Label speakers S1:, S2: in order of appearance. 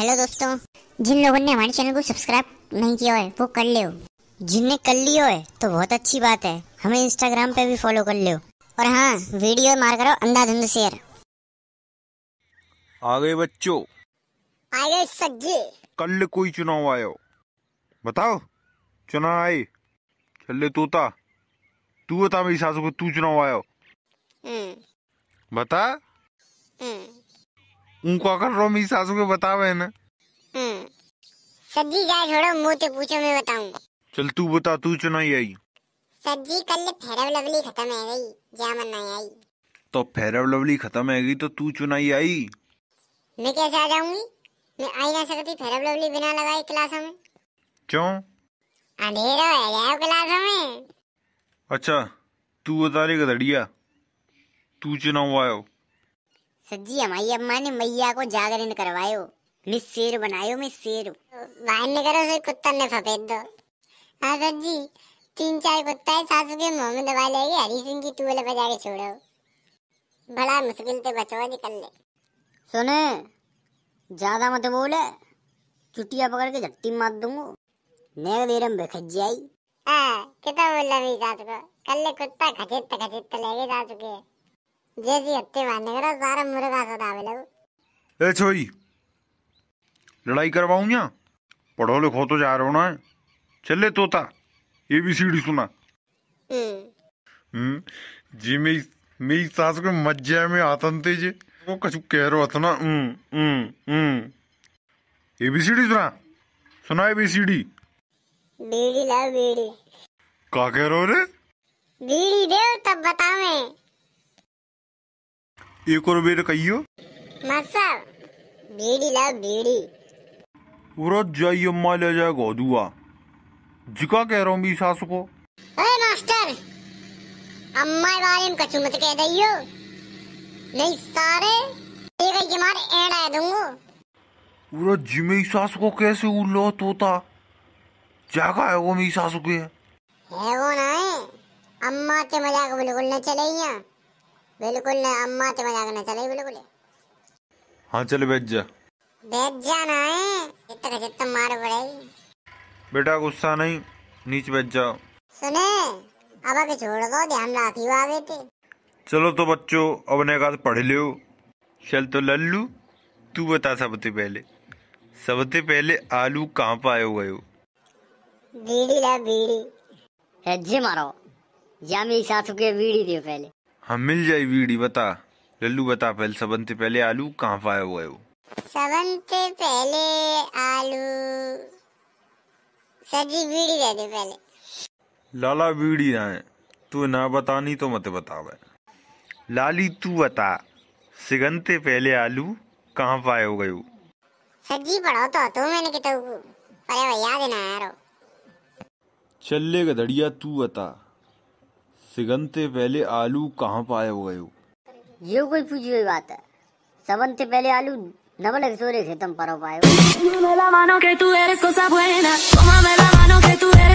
S1: Hello दोस्तों जिन लोगों ने हमारे चैनल को सब्सक्राइब नहीं किया है वो कर लियो जिनने कर लियो है तो बहुत अच्छी बात है हमें इंस्टाग्राम पे भी फॉलो कर लियो और हाँ वीडियो मार करो अंधाधुंध
S2: शेयर आ गए बच्चों
S1: आ गए सज्जे
S2: कल कोई चुनाव आयो बताओ चुनाव आए चले तोता तू बता मेरी सासू को तू चुनाव आयो
S1: हम्म।
S2: बता हम्म। उनको अगर रो मेरी सासू के बतावे ना
S1: हम्म। सब्जी जाए छोड़ो मुंह से पूछो मैं बताऊंगा
S2: चल तू बता तू चुनाई आई
S1: सब्जी कल फेरव लवली खत्म है गई जा मन नहीं आई
S2: तो फेरव लवली खत्म है गई तो तू चुनाई आई
S1: मैं कैसे आ जाऊंगी मैं आई ना सकती फेरव लवली बिना लगाए क्लास में क्यों अंधेरा है गया क्लास में
S2: अच्छा तू उतारे गधड़िया तू चुनाव आयो
S1: सज्जी हमारी अम्मा ने मैया को जागरण करवायो मैं शेर बनायो मैं शेर बाहर निकलो फिर कुत्ता ने फपेद दो हाँ सज्जी तीन चार कुत्ता है सासू के मुंह में दबा लेगी हरी सिंह की टूल बजा के छोड़ो बड़ा मुश्किल से बचो निकल ले सुने ज्यादा मत बोले चुटिया पकड़ के झट्टी मार दूंगो दूंगा नेक देरम बेखज जाई हाँ कितना बोला मेरी सास को कल ले कुत्ता खचेत खचेत ले गए जा चुके ಜೇಜಿ ಅತ್ತೆ ವಾನೆಗರ ಸಾರ ಮುರುಗಾಸದ ಆವೆಲವು
S2: ए छोई लड़ाई करवाऊं या पढ़ो लिखो तो जा रहा है चले तोता ए बी सी डी सुना हम्म, हम्म जी मेरी मेरी सास को मज्जा में आतन थे जे वो कछु कह रहा था ना हम्म, हम्म हम्म ए बी सी डी सुना सुना ए बी सी डी बीड़ी ला बीड़ी का कह रहे हो रे
S1: बीड़ी दे तब बता बतावे
S2: एक और बेर कहियो
S1: मसाल बीड़ी लाओ बीड़ी
S2: उरत जाइयो अम्मा ले जाए गोदुआ जिका कह रहा हूँ बी सास को
S1: अरे मास्टर अम्मा के बारे कछु मत कह दियो नहीं सारे एक के मारे एंड आ दूंगा
S2: उरत जिमे मेरी सास को कैसे उल्लो तोता जागा है वो मेरी सास के है
S1: वो ना है अम्मा के मजाक बिल्कुल न चलेगा बिल्कुल नहीं अम्मा तो मजाक ना चले बिल्कुल
S2: हाँ चल बैठ जा
S1: बैठ जा ना है इतना जितना मार पड़ेगी
S2: बेटा गुस्सा नहीं नीचे बैठ जाओ
S1: सुने अब आगे छोड़ दो ध्यान रखियो आगे ते तो।
S2: चलो तो बच्चों अब ने कहा पढ़ लियो चल तो लल्लू तू बता सबसे पहले सबसे पहले आलू कहाँ पाए हुए हो
S1: बीड़ी ला बीड़ी हेज्जे मारो जामी सासु के बीड़ी दियो पहले
S2: हाँ मिल जाए बीड़ी बता लल्लू बता पहले सबन से पहले आलू कहाँ पाए हुए हो
S1: सबन से पहले आलू सजी बीड़ी दे दे पहले
S2: लाला बीड़ी आए तू ना बतानी तो मत बतावे लाली तू बता सिगन से पहले आलू कहाँ पाए हो गए
S1: सजी पढ़ो तो तो मैंने किताब को भैया देना यारो
S2: चल ले गधड़िया तू बता सिगन से पहले आलू कहाँ पाए हो गए हो
S1: ये कोई पूछी हुई बात है सबन से पहले आलू नवलक सोरे खत्म पर पाए तू सब मानो के तू